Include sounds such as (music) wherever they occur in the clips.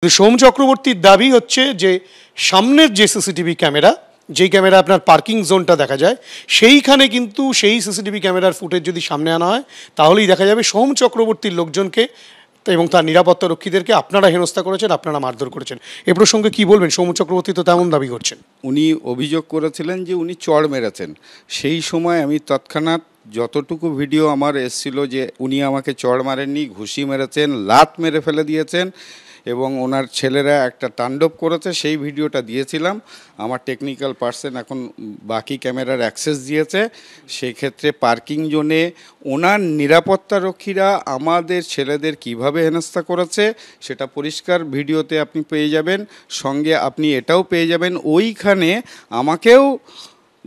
কিন্তু সোম চক্রবর্তীর দাবি হচ্ছে যে সামনের যে সিসিটিভি ক্যামেরা যেই ক্যামেরা আপনার পার্কিং জোনটা দেখা যায় সেইখানে কিন্তু সেই সিসিটিভি ক্যামেরার ফুটেজ যদি সামনে আনা হয় তাহলেই দেখা যাবে সোম চক্রবর্তীর লোকজনকে এবং তার নিরাপত্তা রক্ষীদেরকে আপনারা হেনস্থা করেছেন আপনারা মারধর করেছেন এ প্রসঙ্গে কি বলবেন সোম চক্রবর্তী তো তেমন দাবি করছেন উনি অভিযোগ করেছিলেন যে উনি চড় মেরেছেন সেই সময় আমি তৎক্ষণাৎ যতটুকু ভিডিও আমার এসছিল যে উনি আমাকে চড় মারেননি ঘুষি মেরেছেন লাত মেরে ফেলে দিয়েছেন এবং ওনার ছেলেরা একটা তাণ্ডব করেছে সেই ভিডিওটা দিয়েছিলাম আমার টেকনিক্যাল পার্সন এখন বাকি ক্যামেরার অ্যাক্সেস দিয়েছে সেক্ষেত্রে পার্কিং জোনে ওনার নিরাপত্তারক্ষীরা আমাদের ছেলেদের কিভাবে হেনস্থা করেছে সেটা পরিষ্কার ভিডিওতে আপনি পেয়ে যাবেন সঙ্গে আপনি এটাও পেয়ে যাবেন ওইখানে আমাকেও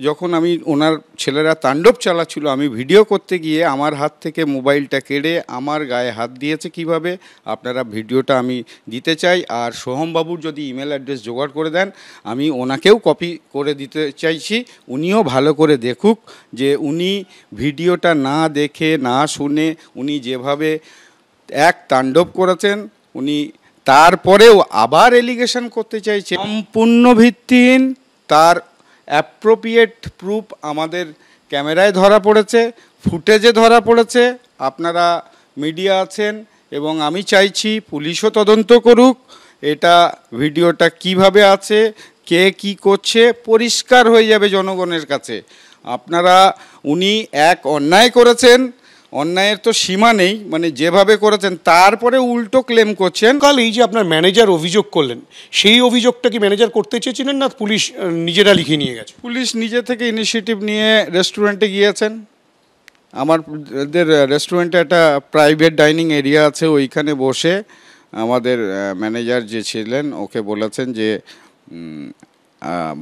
যখন আমি ওনার ছেলেরা তাণ্ডব চালাচ্ছিল আমি ভিডিও করতে গিয়ে আমার হাত থেকে মোবাইলটা কেড়ে আমার গায়ে হাত দিয়েছে কিভাবে আপনারা ভিডিওটা আমি দিতে চাই আর সোহমবাবুর যদি ইমেল অ্যাড্রেস জোগাড় করে দেন আমি ওনাকেও কপি করে দিতে চাইছি উনিও ভালো করে দেখুক যে উনি ভিডিওটা না দেখে না শুনে উনি যেভাবে এক তাণ্ডব করেছেন উনি তারপরেও আবার এলিগেশন করতে চাইছে সম্পূর্ণ ভিত্তিহীন তার অ্যাপ্রোপ্রিয়েট প্রুফ আমাদের ক্যামেরায় ধরা পড়েছে ফুটেজে ধরা পড়েছে আপনারা মিডিয়া আছেন এবং আমি চাইছি পুলিশও তদন্ত করুক এটা ভিডিওটা কিভাবে আছে কে কি করছে পরিষ্কার হয়ে যাবে জনগণের কাছে আপনারা উনি এক অন্যায় করেছেন অন্যায়ের তো সীমা নেই মানে যেভাবে করেছেন তারপরে উল্টো ক্লেম করছেন কাল এই যে আপনার ম্যানেজার অভিযোগ করলেন সেই অভিযোগটা কি ম্যানেজার করতে চেয়েছিলেন না পুলিশ নিজেরা লিখে নিয়ে গেছে পুলিশ নিজে থেকে ইনিশিয়েটিভ নিয়ে রেস্টুরেন্টে গিয়েছেন আমাদের রেস্টুরেন্টে একটা প্রাইভেট ডাইনিং এরিয়া আছে ওইখানে বসে আমাদের ম্যানেজার যে ছিলেন ওকে বলেছেন যে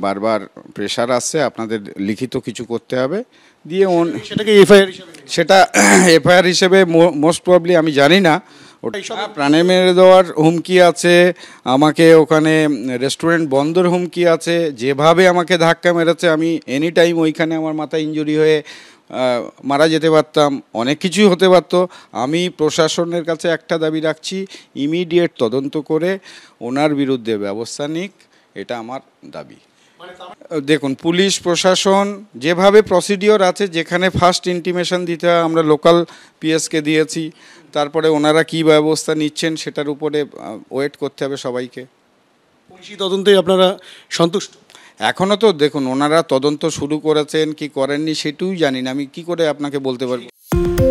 বারবার প্রেশার আসছে আপনাদের লিখিত কিছু করতে হবে দিয়ে সেটাকে এফআইআর সেটা এফআইআর (clears throat) হিসেবে মোস্ট প্রবলি আমি জানি না ওটা প্রাণে মেরে দেওয়ার হুমকি আছে আমাকে ওখানে রেস্টুরেন্ট বন্ধর হুমকি আছে যেভাবে আমাকে ধাক্কা মেরেছে আমি এনি টাইম ওইখানে আমার মাথা ইঞ্জুরি হয়ে মারা যেতে পারতাম অনেক কিছুই হতে পারত আমি প্রশাসনের কাছে একটা দাবি রাখছি ইমিডিয়েট তদন্ত করে ওনার বিরুদ্ধে ব্যবস্থা নিক এটা আমার দাবি দেখুন পুলিশ প্রশাসন যেভাবে প্রসিডিওর আছে যেখানে ফার্স্ট ইন্টিমেশন দিতে হয় আমরা লোকাল পিএসকে দিয়েছি তারপরে ওনারা কি ব্যবস্থা নিচ্ছেন সেটার উপরে ওয়েট করতে হবে সবাইকে পুলিশি তদন্তে আপনারা সন্তুষ্ট এখনও তো দেখুন ওনারা তদন্ত শুরু করেছেন কি করেননি সেটুই জানি না আমি কি করে আপনাকে বলতে পারবো